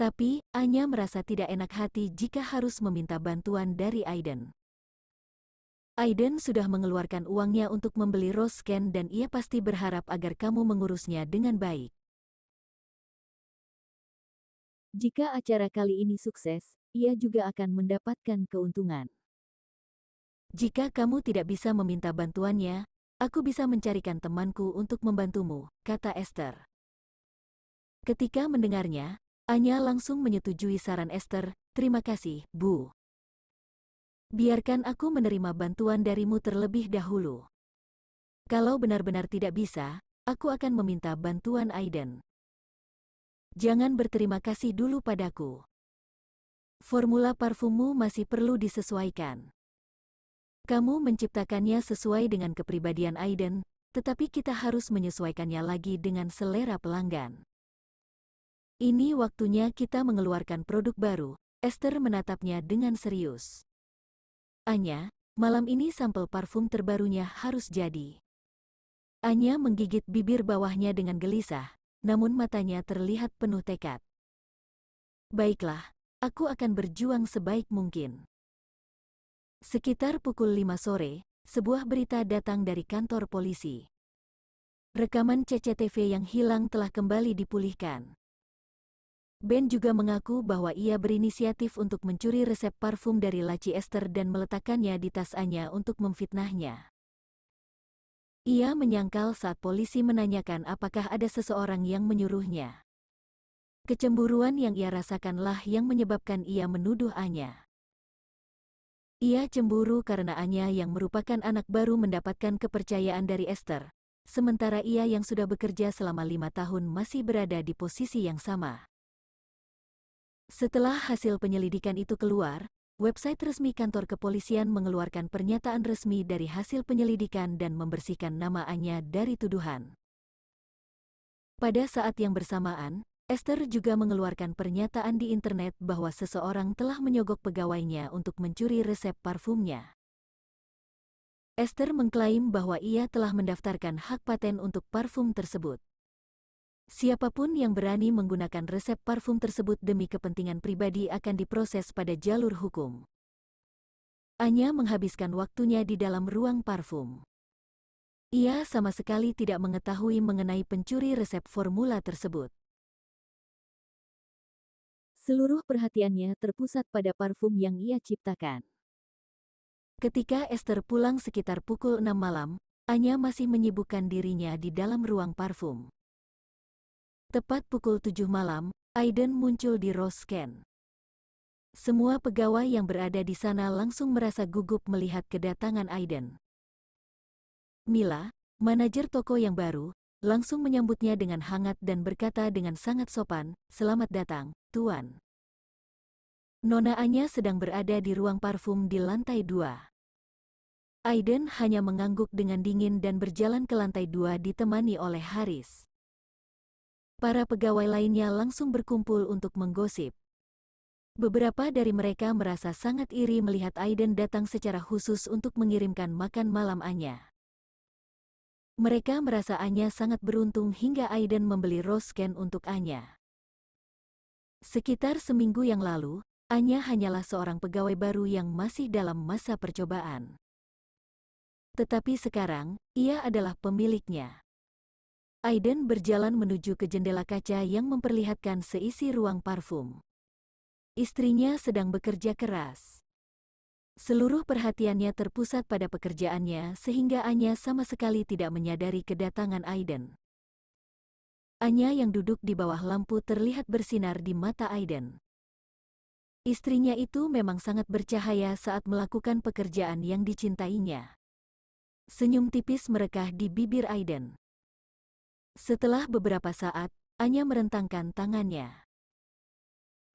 A: Tapi, Anya merasa tidak enak hati jika harus meminta bantuan dari Aiden. Aiden sudah mengeluarkan uangnya untuk membeli rose scan dan ia pasti berharap agar kamu mengurusnya dengan baik. Jika acara kali ini sukses, ia juga akan mendapatkan keuntungan. Jika kamu tidak bisa meminta bantuannya, aku bisa mencarikan temanku untuk membantumu, kata Esther. Ketika mendengarnya, Anya langsung menyetujui saran Esther, terima kasih, Bu. Biarkan aku menerima bantuan darimu terlebih dahulu. Kalau benar-benar tidak bisa, aku akan meminta bantuan Aiden. Jangan berterima kasih dulu padaku. Formula parfummu masih perlu disesuaikan. Kamu menciptakannya sesuai dengan kepribadian Aiden, tetapi kita harus menyesuaikannya lagi dengan selera pelanggan. Ini waktunya kita mengeluarkan produk baru. Esther menatapnya dengan serius. Anya, malam ini sampel parfum terbarunya harus jadi. Anya menggigit bibir bawahnya dengan gelisah, namun matanya terlihat penuh tekad. Baiklah, aku akan berjuang sebaik mungkin. Sekitar pukul 5 sore, sebuah berita datang dari kantor polisi. Rekaman CCTV yang hilang telah kembali dipulihkan. Ben juga mengaku bahwa ia berinisiatif untuk mencuri resep parfum dari Laci Esther dan meletakkannya di tas Anya untuk memfitnahnya. Ia menyangkal saat polisi menanyakan apakah ada seseorang yang menyuruhnya. Kecemburuan yang ia rasakanlah yang menyebabkan ia menuduh Anya. Ia cemburu karena Anya yang merupakan anak baru mendapatkan kepercayaan dari Esther, sementara ia yang sudah bekerja selama lima tahun masih berada di posisi yang sama. Setelah hasil penyelidikan itu keluar, website resmi kantor kepolisian mengeluarkan pernyataan resmi dari hasil penyelidikan dan membersihkan nama Anya dari tuduhan. Pada saat yang bersamaan, Esther juga mengeluarkan pernyataan di internet bahwa seseorang telah menyogok pegawainya untuk mencuri resep parfumnya. Esther mengklaim bahwa ia telah mendaftarkan hak paten untuk parfum tersebut. Siapapun yang berani menggunakan resep parfum tersebut demi kepentingan pribadi akan diproses pada jalur hukum. Anya menghabiskan waktunya di dalam ruang parfum. Ia sama sekali tidak mengetahui mengenai pencuri resep formula tersebut. Seluruh perhatiannya terpusat pada parfum yang ia ciptakan. Ketika Esther pulang sekitar pukul 6 malam, Anya masih menyibukkan dirinya di dalam ruang parfum. Tepat pukul 7 malam, Aiden muncul di Rose Ken. Semua pegawai yang berada di sana langsung merasa gugup melihat kedatangan Aiden. Mila, manajer toko yang baru, langsung menyambutnya dengan hangat dan berkata dengan sangat sopan, Selamat datang, Tuan. Nona Anya sedang berada di ruang parfum di lantai dua. Aiden hanya mengangguk dengan dingin dan berjalan ke lantai dua ditemani oleh Haris. Para pegawai lainnya langsung berkumpul untuk menggosip. Beberapa dari mereka merasa sangat iri melihat Aiden datang secara khusus untuk mengirimkan makan malam Anya. Mereka merasa Anya sangat beruntung hingga Aiden membeli rose untuk Anya. Sekitar seminggu yang lalu, Anya hanyalah seorang pegawai baru yang masih dalam masa percobaan. Tetapi sekarang, ia adalah pemiliknya. Aiden berjalan menuju ke jendela kaca yang memperlihatkan seisi ruang parfum. Istrinya sedang bekerja keras. Seluruh perhatiannya terpusat pada pekerjaannya sehingga Anya sama sekali tidak menyadari kedatangan Aiden. Anya yang duduk di bawah lampu terlihat bersinar di mata Aiden. Istrinya itu memang sangat bercahaya saat melakukan pekerjaan yang dicintainya. Senyum tipis merekah di bibir Aiden. Setelah beberapa saat, Anya merentangkan tangannya.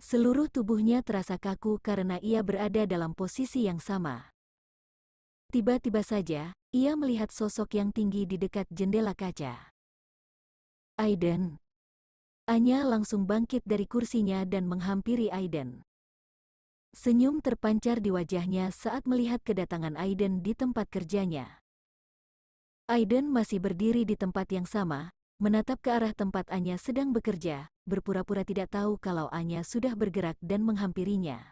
A: Seluruh tubuhnya terasa kaku karena ia berada dalam posisi yang sama. Tiba-tiba saja, ia melihat sosok yang tinggi di dekat jendela kaca. Aiden. Anya langsung bangkit dari kursinya dan menghampiri Aiden. Senyum terpancar di wajahnya saat melihat kedatangan Aiden di tempat kerjanya. Aiden masih berdiri di tempat yang sama, Menatap ke arah tempat Anya sedang bekerja, berpura-pura tidak tahu kalau Anya sudah bergerak dan menghampirinya.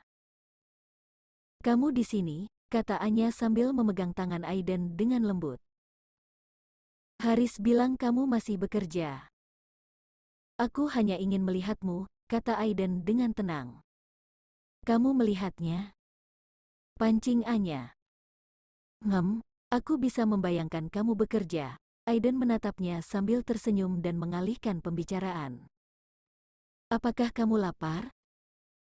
A: Kamu di sini, kata Anya sambil memegang tangan Aiden dengan lembut. Haris bilang kamu masih bekerja. Aku hanya ingin melihatmu, kata Aiden dengan tenang. Kamu melihatnya? Pancing Anya. Ngem, aku bisa membayangkan kamu bekerja, Aiden menatapnya sambil tersenyum dan mengalihkan pembicaraan. Apakah kamu lapar?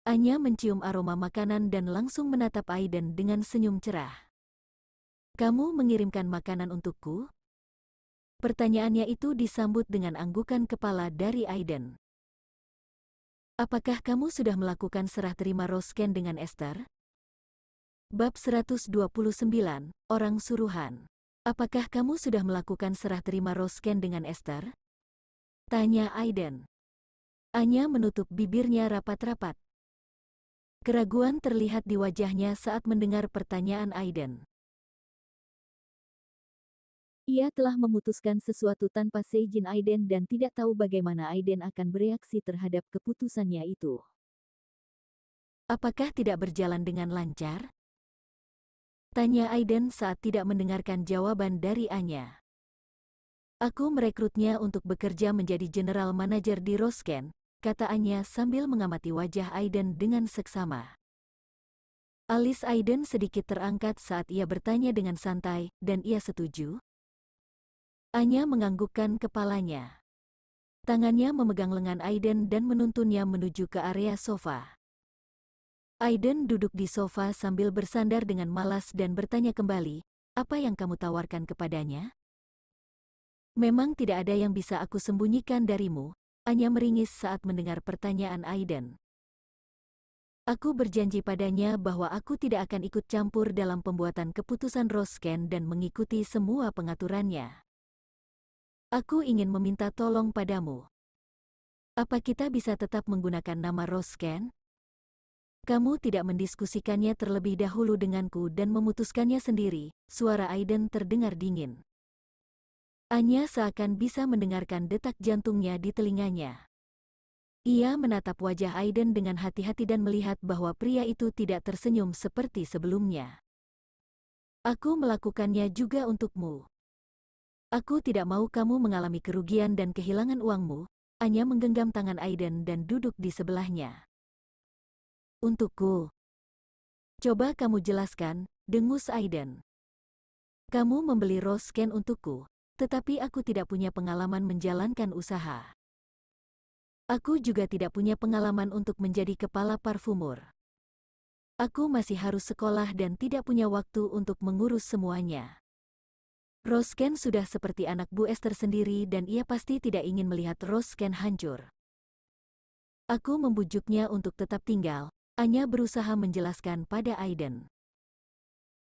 A: Anya mencium aroma makanan dan langsung menatap Aiden dengan senyum cerah. Kamu mengirimkan makanan untukku? Pertanyaannya itu disambut dengan anggukan kepala dari Aiden. Apakah kamu sudah melakukan serah terima Rosken dengan Esther? Bab 129, Orang Suruhan Apakah kamu sudah melakukan serah terima Rosken dengan Esther? Tanya Aiden. Anya menutup bibirnya rapat-rapat. Keraguan terlihat di wajahnya saat mendengar pertanyaan Aiden. Ia telah memutuskan sesuatu tanpa seizin Aiden dan tidak tahu bagaimana Aiden akan bereaksi terhadap keputusannya itu. Apakah tidak berjalan dengan lancar? Tanya Aiden saat tidak mendengarkan jawaban dari Anya. Aku merekrutnya untuk bekerja menjadi general manager di Rosken, kata Anya sambil mengamati wajah Aiden dengan seksama. Alis Aiden sedikit terangkat saat ia bertanya dengan santai, dan ia setuju. Anya menganggukkan kepalanya. Tangannya memegang lengan Aiden dan menuntunnya menuju ke area sofa. Aiden duduk di sofa sambil bersandar dengan malas dan bertanya kembali, apa yang kamu tawarkan kepadanya? Memang tidak ada yang bisa aku sembunyikan darimu, Anya meringis saat mendengar pertanyaan Aiden. Aku berjanji padanya bahwa aku tidak akan ikut campur dalam pembuatan keputusan Rosken dan mengikuti semua pengaturannya. Aku ingin meminta tolong padamu. Apa kita bisa tetap menggunakan nama Rosken? Kamu tidak mendiskusikannya terlebih dahulu denganku dan memutuskannya sendiri, suara Aiden terdengar dingin. Anya seakan bisa mendengarkan detak jantungnya di telinganya. Ia menatap wajah Aiden dengan hati-hati dan melihat bahwa pria itu tidak tersenyum seperti sebelumnya. Aku melakukannya juga untukmu. Aku tidak mau kamu mengalami kerugian dan kehilangan uangmu, Anya menggenggam tangan Aiden dan duduk di sebelahnya untukku. Coba kamu jelaskan, dengus Aiden. Kamu membeli rose scan untukku, tetapi aku tidak punya pengalaman menjalankan usaha. Aku juga tidak punya pengalaman untuk menjadi kepala parfumur. Aku masih harus sekolah dan tidak punya waktu untuk mengurus semuanya. Rosken sudah seperti anak Bu Esther sendiri dan ia pasti tidak ingin melihat Rosken hancur. Aku membujuknya untuk tetap tinggal, Anya berusaha menjelaskan pada Aiden.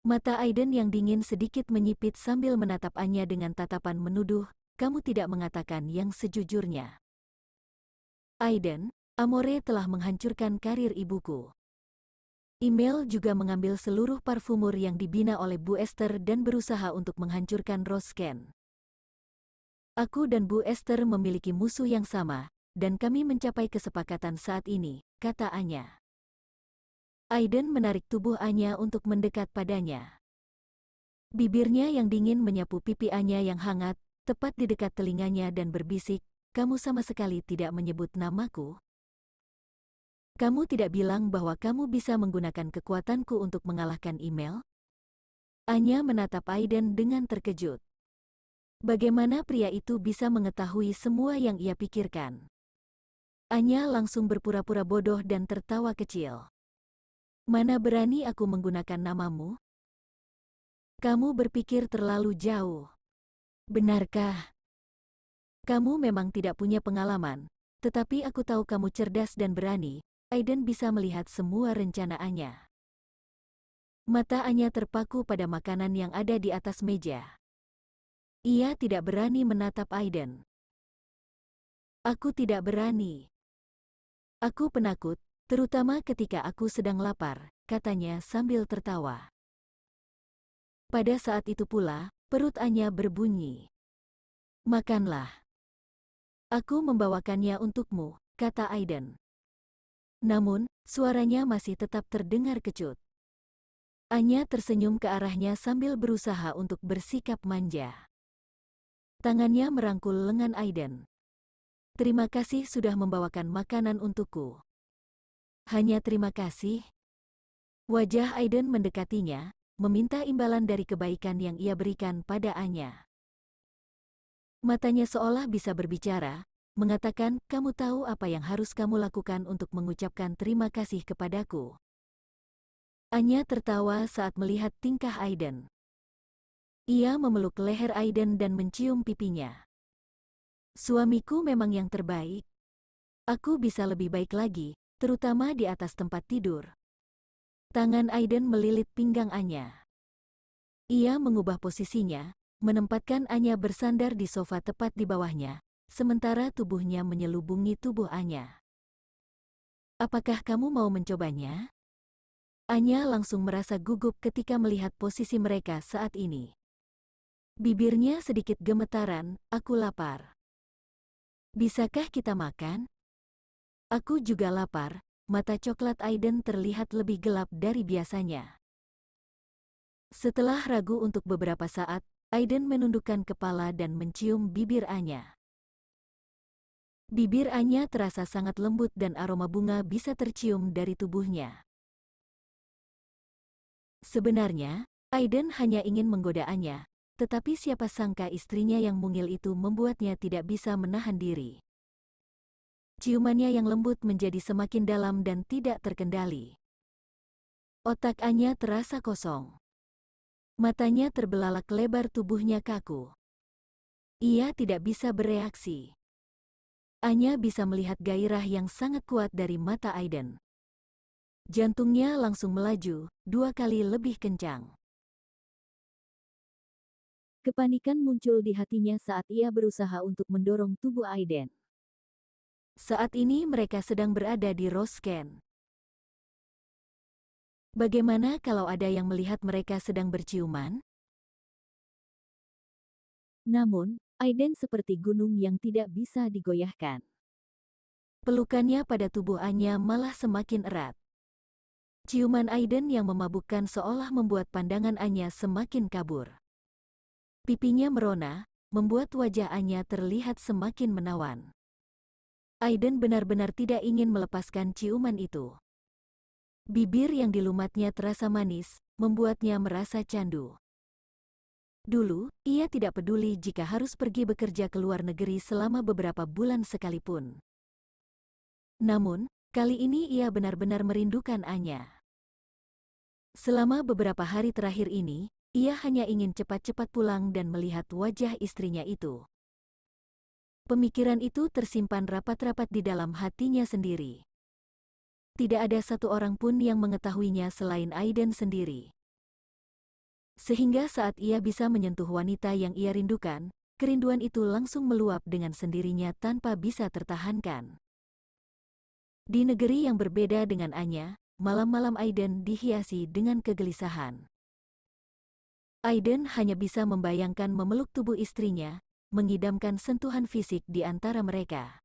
A: Mata Aiden yang dingin sedikit menyipit sambil menatap Anya dengan tatapan menuduh, kamu tidak mengatakan yang sejujurnya. Aiden, Amore telah menghancurkan karir ibuku. Email juga mengambil seluruh parfumur yang dibina oleh Bu Esther dan berusaha untuk menghancurkan Rosken. Aku dan Bu Esther memiliki musuh yang sama, dan kami mencapai kesepakatan saat ini, kata Anya. Aiden menarik tubuh Anya untuk mendekat padanya. Bibirnya yang dingin menyapu pipi Anya yang hangat, tepat di dekat telinganya dan berbisik, kamu sama sekali tidak menyebut namaku. Kamu tidak bilang bahwa kamu bisa menggunakan kekuatanku untuk mengalahkan email? Anya menatap Aiden dengan terkejut. Bagaimana pria itu bisa mengetahui semua yang ia pikirkan? Anya langsung berpura-pura bodoh dan tertawa kecil. Mana berani aku menggunakan namamu? Kamu berpikir terlalu jauh. Benarkah? Kamu memang tidak punya pengalaman, tetapi aku tahu kamu cerdas dan berani. Aiden bisa melihat semua rencana Anya. Mata Anya terpaku pada makanan yang ada di atas meja. Ia tidak berani menatap Aiden. Aku tidak berani. Aku penakut, Terutama ketika aku sedang lapar, katanya sambil tertawa. Pada saat itu pula, perut Anya berbunyi. Makanlah. Aku membawakannya untukmu, kata Aiden. Namun, suaranya masih tetap terdengar kecut. Anya tersenyum ke arahnya sambil berusaha untuk bersikap manja. Tangannya merangkul lengan Aiden. Terima kasih sudah membawakan makanan untukku. Hanya terima kasih. Wajah Aiden mendekatinya, meminta imbalan dari kebaikan yang ia berikan pada Anya. Matanya seolah bisa berbicara, mengatakan, kamu tahu apa yang harus kamu lakukan untuk mengucapkan terima kasih kepadaku. Anya tertawa saat melihat tingkah Aiden. Ia memeluk leher Aiden dan mencium pipinya. Suamiku memang yang terbaik. Aku bisa lebih baik lagi, terutama di atas tempat tidur. Tangan Aiden melilit pinggang Anya. Ia mengubah posisinya, menempatkan Anya bersandar di sofa tepat di bawahnya, sementara tubuhnya menyelubungi tubuh Anya. Apakah kamu mau mencobanya? Anya langsung merasa gugup ketika melihat posisi mereka saat ini. Bibirnya sedikit gemetaran, aku lapar. Bisakah kita makan? Aku juga lapar, mata coklat Aiden terlihat lebih gelap dari biasanya. Setelah ragu untuk beberapa saat, Aiden menundukkan kepala dan mencium bibir Anya. Bibir Anya terasa sangat lembut dan aroma bunga bisa tercium dari tubuhnya. Sebenarnya, Aiden hanya ingin menggoda Anya, tetapi siapa sangka istrinya yang mungil itu membuatnya tidak bisa menahan diri. Ciumannya yang lembut menjadi semakin dalam dan tidak terkendali. Otak Anya terasa kosong. Matanya terbelalak lebar tubuhnya kaku. Ia tidak bisa bereaksi. Anya bisa melihat gairah yang sangat kuat dari mata Aiden. Jantungnya langsung melaju, dua kali lebih kencang. Kepanikan muncul di hatinya saat ia berusaha untuk mendorong tubuh Aiden. Saat ini mereka sedang berada di Rosken. Bagaimana kalau ada yang melihat mereka sedang berciuman? Namun, Aiden seperti gunung yang tidak bisa digoyahkan. Pelukannya pada tubuh Anya malah semakin erat. Ciuman Aiden yang memabukkan seolah membuat pandangan Anya semakin kabur. Pipinya merona, membuat wajah Anya terlihat semakin menawan. Aiden benar-benar tidak ingin melepaskan ciuman itu. Bibir yang dilumatnya terasa manis, membuatnya merasa candu. Dulu, ia tidak peduli jika harus pergi bekerja ke luar negeri selama beberapa bulan sekalipun. Namun, kali ini ia benar-benar merindukan Anya. Selama beberapa hari terakhir ini, ia hanya ingin cepat-cepat pulang dan melihat wajah istrinya itu. Pemikiran itu tersimpan rapat-rapat di dalam hatinya sendiri. Tidak ada satu orang pun yang mengetahuinya selain Aiden sendiri. Sehingga saat ia bisa menyentuh wanita yang ia rindukan, kerinduan itu langsung meluap dengan sendirinya tanpa bisa tertahankan. Di negeri yang berbeda dengan Anya, malam-malam Aiden dihiasi dengan kegelisahan. Aiden hanya bisa membayangkan memeluk tubuh istrinya, mengidamkan sentuhan fisik di antara mereka.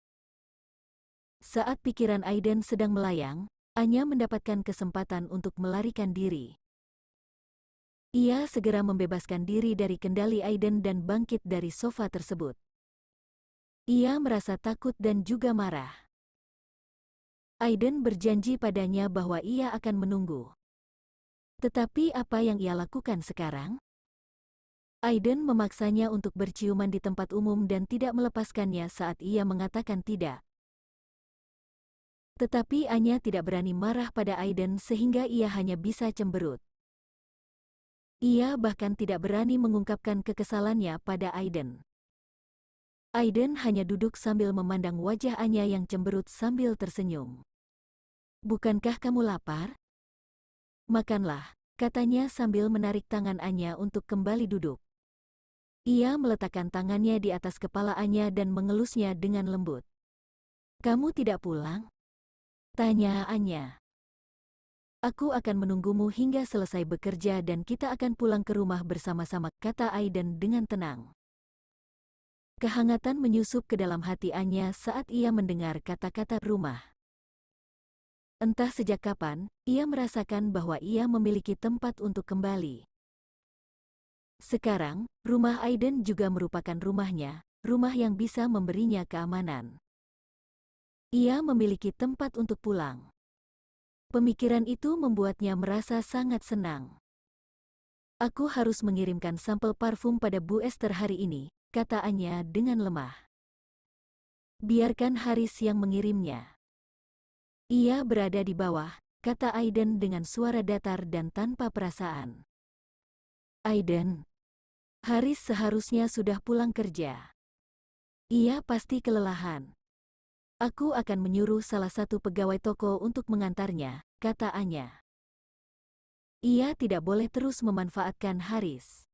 A: Saat pikiran Aiden sedang melayang, Anya mendapatkan kesempatan untuk melarikan diri. Ia segera membebaskan diri dari kendali Aiden dan bangkit dari sofa tersebut. Ia merasa takut dan juga marah. Aiden berjanji padanya bahwa ia akan menunggu. Tetapi apa yang ia lakukan sekarang? Aiden memaksanya untuk berciuman di tempat umum dan tidak melepaskannya saat ia mengatakan tidak. Tetapi Anya tidak berani marah pada Aiden sehingga ia hanya bisa cemberut. Ia bahkan tidak berani mengungkapkan kekesalannya pada Aiden. Aiden hanya duduk sambil memandang wajah Anya yang cemberut sambil tersenyum. Bukankah kamu lapar? Makanlah, katanya sambil menarik tangan Anya untuk kembali duduk. Ia meletakkan tangannya di atas kepala Anya dan mengelusnya dengan lembut. Kamu tidak pulang? Tanya Anya. Aku akan menunggumu hingga selesai bekerja dan kita akan pulang ke rumah bersama-sama, kata Aiden dengan tenang. Kehangatan menyusup ke dalam hati Anya saat ia mendengar kata-kata rumah. Entah sejak kapan, ia merasakan bahwa ia memiliki tempat untuk kembali. Sekarang, rumah Aiden juga merupakan rumahnya, rumah yang bisa memberinya keamanan. Ia memiliki tempat untuk pulang. Pemikiran itu membuatnya merasa sangat senang. Aku harus mengirimkan sampel parfum pada Bu Esther hari ini, kataannya dengan lemah. Biarkan Haris yang mengirimnya. Ia berada di bawah, kata Aiden dengan suara datar dan tanpa perasaan. Aiden, Haris seharusnya sudah pulang kerja. Ia pasti kelelahan. Aku akan menyuruh salah satu pegawai toko untuk mengantarnya, kata Anya. Ia tidak boleh terus memanfaatkan Haris.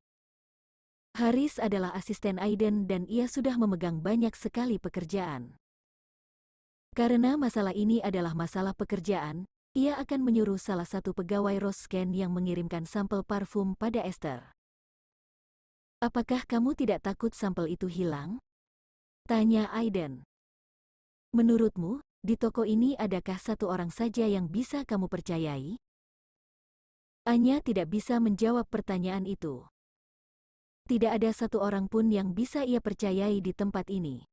A: Haris adalah asisten Aiden dan ia sudah memegang banyak sekali pekerjaan. Karena masalah ini adalah masalah pekerjaan, ia akan menyuruh salah satu pegawai Roscan yang mengirimkan sampel parfum pada Esther. Apakah kamu tidak takut sampel itu hilang? Tanya Aiden. Menurutmu, di toko ini adakah satu orang saja yang bisa kamu percayai? Anya tidak bisa menjawab pertanyaan itu. Tidak ada satu orang pun yang bisa ia percayai di tempat ini.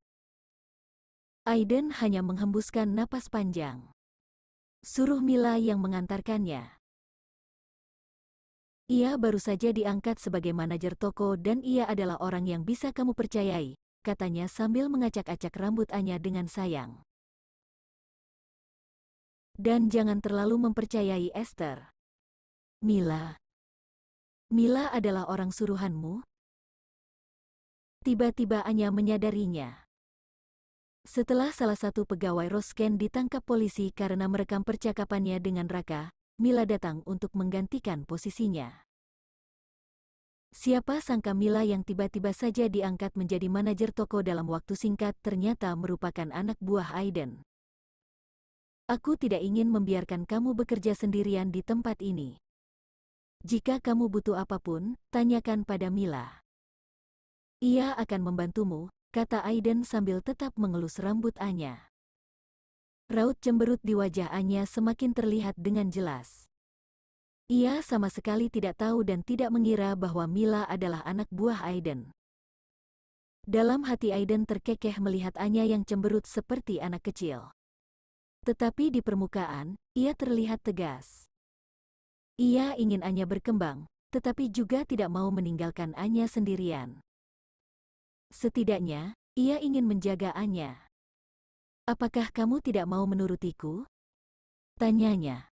A: Aiden hanya menghembuskan napas panjang. Suruh Mila yang mengantarkannya. Ia baru saja diangkat sebagai manajer toko dan ia adalah orang yang bisa kamu percayai, katanya sambil mengacak-acak rambut Anya dengan sayang. Dan jangan terlalu mempercayai Esther. Mila. Mila adalah orang suruhanmu? Tiba-tiba Anya menyadarinya. Setelah salah satu pegawai Rosken ditangkap polisi karena merekam percakapannya dengan Raka, Mila datang untuk menggantikan posisinya. Siapa sangka Mila yang tiba-tiba saja diangkat menjadi manajer toko dalam waktu singkat ternyata merupakan anak buah Aiden. Aku tidak ingin membiarkan kamu bekerja sendirian di tempat ini. Jika kamu butuh apapun, tanyakan pada Mila. Ia akan membantumu, kata Aiden sambil tetap mengelus rambut Anya. Raut cemberut di wajah Anya semakin terlihat dengan jelas. Ia sama sekali tidak tahu dan tidak mengira bahwa Mila adalah anak buah Aiden. Dalam hati Aiden terkekeh melihat Anya yang cemberut seperti anak kecil. Tetapi di permukaan, ia terlihat tegas. Ia ingin Anya berkembang, tetapi juga tidak mau meninggalkan Anya sendirian. Setidaknya, ia ingin menjaga Anya. Apakah kamu tidak mau menurutiku? Tanyanya.